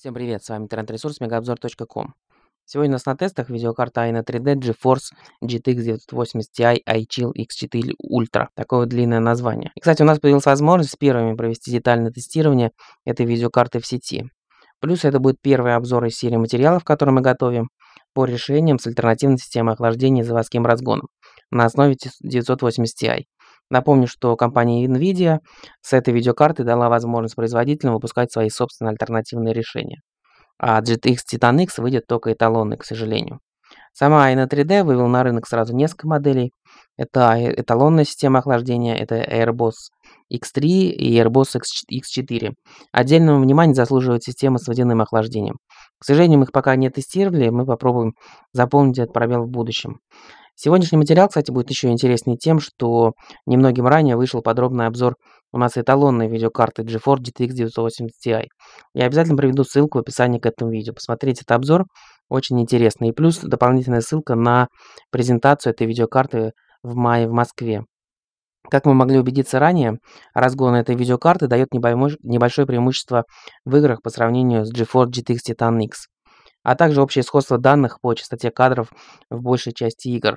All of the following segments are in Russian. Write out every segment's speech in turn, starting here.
Всем привет, с вами интернет-ресурс megaobzor.com. Сегодня у нас на тестах видеокарта AINA 3D GeForce GTX 980 Ti iChill X4 Ultra. Такое вот длинное название. И, кстати, у нас появилась возможность первыми провести детальное тестирование этой видеокарты в сети. Плюс это будет первый обзор из серии материалов, которые мы готовим по решениям с альтернативной системой охлаждения и заводским разгоном на основе 980 Ti. Напомню, что компания NVIDIA с этой видеокартой дала возможность производителям выпускать свои собственные альтернативные решения. А GTX Titan X выйдет только эталонный, к сожалению. Сама Aina 3D вывела на рынок сразу несколько моделей. Это э, эталонная система охлаждения, это Airbus X3 и Airbus X4. Отдельного внимания заслуживает система с водяным охлаждением. К сожалению, мы их пока не тестировали, мы попробуем заполнить этот пробел в будущем. Сегодняшний материал, кстати, будет еще интереснее тем, что немногим ранее вышел подробный обзор у нас видеокарты GeForce GTX 980 Ti. Я обязательно приведу ссылку в описании к этому видео. Посмотрите этот обзор, очень интересный. И плюс дополнительная ссылка на презентацию этой видеокарты в мае в Москве. Как мы могли убедиться ранее, разгон этой видеокарты дает небольшое преимущество в играх по сравнению с GeForce GTX Titan X, а также общее сходство данных по частоте кадров в большей части игр.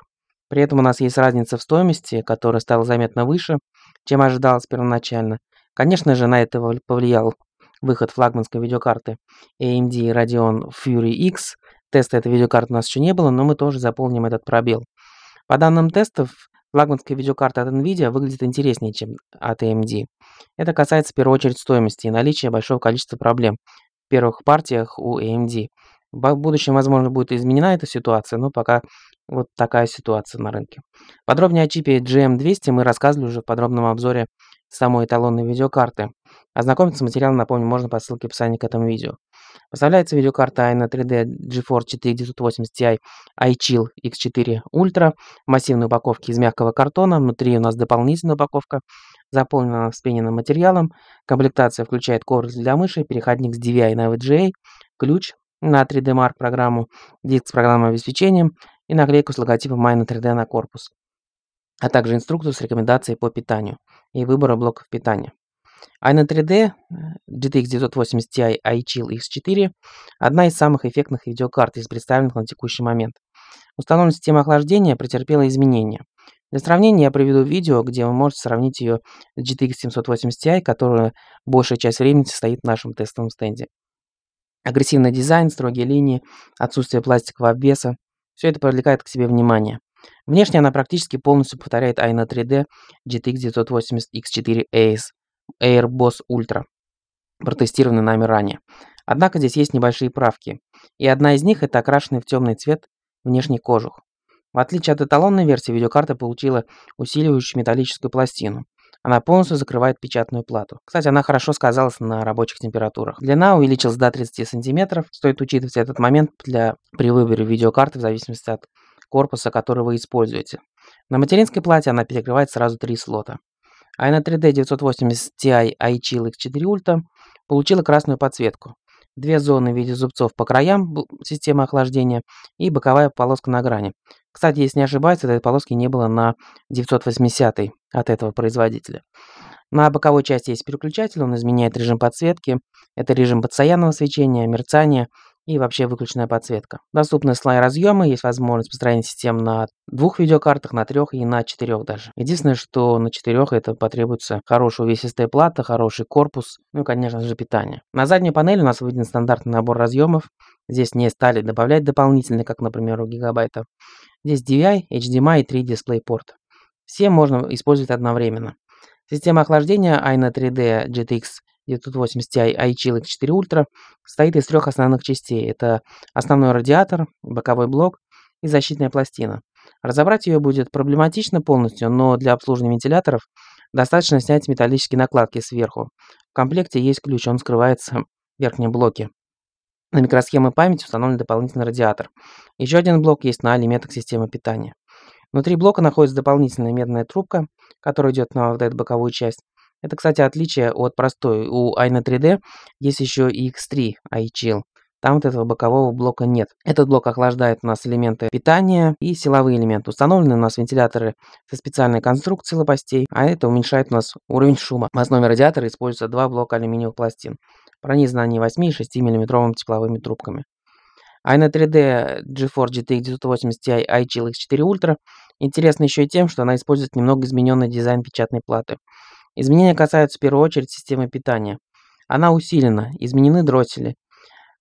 При этом у нас есть разница в стоимости, которая стала заметно выше, чем ожидалось первоначально. Конечно же, на это повлиял выход флагманской видеокарты AMD Radeon Fury X. Теста этой видеокарты у нас еще не было, но мы тоже заполним этот пробел. По данным тестов, флагманская видеокарта от NVIDIA выглядит интереснее, чем от AMD. Это касается в первую очередь стоимости и наличия большого количества проблем в первых партиях у AMD – в будущем, возможно, будет изменена эта ситуация, но пока вот такая ситуация на рынке. Подробнее о чипе GM200 мы рассказывали уже в подробном обзоре самой эталонной видеокарты. Ознакомиться с материалом, напомню, можно по ссылке в описании к этому видео. Поставляется видеокарта AINA 3D GeForce 4980 Ti iChill X4 Ultra в массивной упаковке из мягкого картона. Внутри у нас дополнительная упаковка, заполнена вспененным материалом. Комплектация включает корпус для мыши, переходник с DVI на VGA, ключ, на 3D программу, диск с программным обеспечением и наклейку с логотипом Mine 3D на корпус, а также инструкцию с рекомендацией по питанию и выбора блоков питания. Айна 3D GTX 980 Ti iChill X4 – одна из самых эффектных видеокарт из представленных на текущий момент. Установленная система охлаждения претерпела изменения. Для сравнения я приведу видео, где вы можете сравнить ее с GTX 780 Ti, которая большая часть времени состоит в нашем тестовом стенде. Агрессивный дизайн, строгие линии, отсутствие пластикового обвеса – все это привлекает к себе внимание. Внешне она практически полностью повторяет Aina 3D GTX 980 X4 AS Air Boss Ultra, протестированный нами ранее. Однако здесь есть небольшие правки, и одна из них – это окрашенный в темный цвет внешний кожух. В отличие от эталонной версии, видеокарта получила усиливающую металлическую пластину. Она полностью закрывает печатную плату. Кстати, она хорошо сказалась на рабочих температурах. Длина увеличилась до 30 см. Стоит учитывать этот момент для, при выборе видеокарты в зависимости от корпуса, который вы используете. На материнской плате она перекрывает сразу три слота. А на 3D 980 Ti iChill X4 Ultra получила красную подсветку две зоны в виде зубцов по краям системы охлаждения и боковая полоска на грани. Кстати, если не ошибаюсь, этой полоски не было на 980 от этого производителя. На боковой части есть переключатель, он изменяет режим подсветки. Это режим подсоянного свечения, мерцания, и вообще выключенная подсветка. Доступны слои разъемы, есть возможность построения систем на двух видеокартах, на трех и на четырех даже. Единственное, что на четырех это потребуется хорошая увесистая плата, хороший корпус, ну и, конечно же, питание. На задней панели у нас выйдет стандартный набор разъемов. Здесь не стали добавлять дополнительные, как, например, у гигабайта. Здесь DVI, HDMI и 3 DisplayPort. Все можно использовать одновременно. Система охлаждения Aina 3D GTX 980 Ti iChill X4 Ultra состоит из трех основных частей. Это основной радиатор, боковой блок и защитная пластина. Разобрать ее будет проблематично полностью, но для обслуживания вентиляторов достаточно снять металлические накладки сверху. В комплекте есть ключ, он скрывается в верхнем блоке. На микросхемы памяти установлен дополнительный радиатор. Еще один блок есть на алиметок системы питания. Внутри блока находится дополнительная медная трубка, которая идет на вот эту боковую часть. Это, кстати, отличие от простой. У Айна 3D есть еще и X3 iChill. Там вот этого бокового блока нет. Этот блок охлаждает у нас элементы питания и силовые элементы. Установлены у нас вентиляторы со специальной конструкцией лопастей, а это уменьшает у нас уровень шума. В основе радиатора используются два блока алюминиевых пластин. пронизанные они 8 и 6 миллиметровыми тепловыми трубками. А 3D GeForce GTX 980 Ti iChill X4 Ultra интересна еще и тем, что она использует немного измененный дизайн печатной платы. Изменения касаются в первую очередь системы питания. Она усилена, изменены дроссели.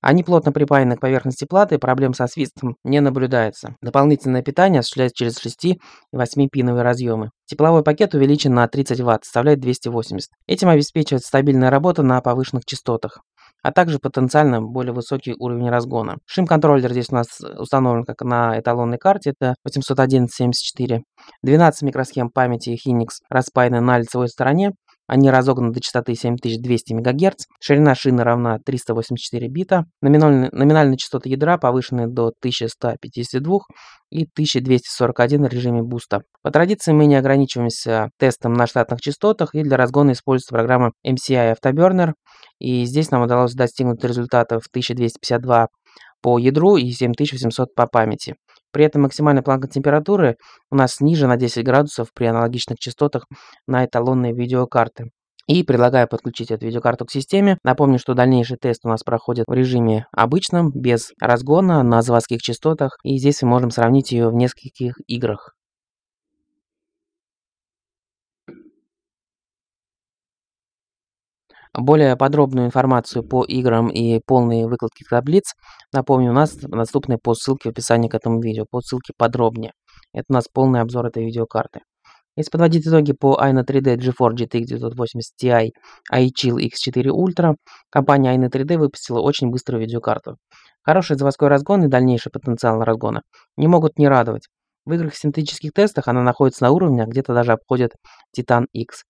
Они плотно припаяны к поверхности платы, проблем со свистом не наблюдается. Дополнительное питание осуществляется через 6 и 8-пиновые разъемы. Тепловой пакет увеличен на 30 Вт, составляет 280. Этим обеспечивается стабильная работа на повышенных частотах а также потенциально более высокий уровень разгона. Шим-контроллер здесь у нас э, установлен как на эталонной карте, это 80174. 12 микросхем памяти Hynix распаяны на лицевой стороне, они разогнаны до частоты 7200 МГц, ширина шины равна 384 бита, номинальные, номинальные частоты ядра повышены до 1152 и 1241 в режиме буста. По традиции мы не ограничиваемся тестом на штатных частотах и для разгона используется программа MCI Autoburner и здесь нам удалось достигнуть результатов 1252 по ядру и 7800 по памяти. При этом максимальная планка температуры у нас ниже на 10 градусов при аналогичных частотах на эталонные видеокарты. И предлагаю подключить эту видеокарту к системе. Напомню, что дальнейший тест у нас проходит в режиме обычном, без разгона, на заводских частотах. И здесь мы можем сравнить ее в нескольких играх. Более подробную информацию по играм и полные выкладки таблиц, напомню, у нас доступны по ссылке в описании к этому видео, по ссылке подробнее. Это у нас полный обзор этой видеокарты. Если подводить итоги по Aina 3D GeForce GTX 980 Ti iChill X4 Ultra, компания Aina 3D выпустила очень быструю видеокарту. Хороший заводской разгон и дальнейший потенциал разгона не могут не радовать. В играх синтетических тестах она находится на уровне, где-то даже обходит Titan X.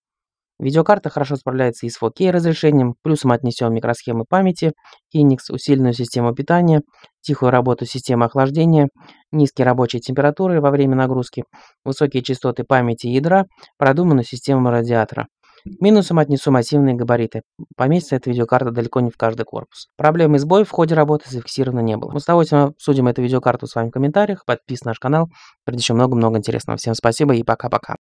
Видеокарта хорошо справляется и с 4K разрешением, плюс мы отнесем микросхемы памяти, Кинекс, усиленную систему питания, тихую работу системы охлаждения, низкие рабочие температуры во время нагрузки, высокие частоты памяти и ядра, продуманную систему радиатора. Минусом отнесу массивные габариты. Поместится эта видеокарта далеко не в каждый корпус. Проблемы, и в ходе работы зафиксировано не было. Мы с удовольствием обсудим эту видеокарту с вами в комментариях. Подписывайтесь на наш канал. Впереди еще много-много интересного. Всем спасибо и пока-пока.